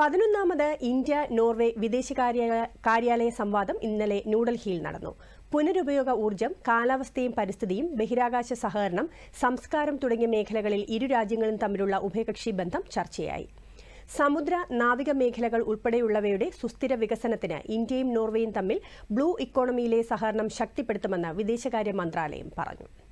പതിനൊന്നാമത് India Norway വിദേശകാര്യ കാര്യാലയ സംവാദം ഇന്നലെ ന്യൂഡൽഹിയിൽ നടന്നു പുനരുപയോഗ ഊർജ്ജം കാലാവസ്ഥയും പരിസ്ഥിതിയും ബഹിരാകാശ സഹകരണം സംസ്കാരം തുടങ്ങിയ മേഖലകളിൽ ഇരു രാജ്യങ്ങളും തമ്മിലുള്ള ഉഭയകക്ഷി ബന്ധം ചർച്ചയായി സമുദ്ര നാവിക മേഖലകൾ ഉൾപ്പെടെയുള്ളവയുടെ സുസ്ഥിര വികസനത്തിന് ഇന്ത്യയും നോർവേയും തമ്മിൽ ബ്ലൂ ഇക്കോണമിയിലെ സഹകരണം ശക്തിപ്പെടുത്തുമെന്ന് വിദേശകാര്യ മന്ത്രാലയം പറഞ്ഞു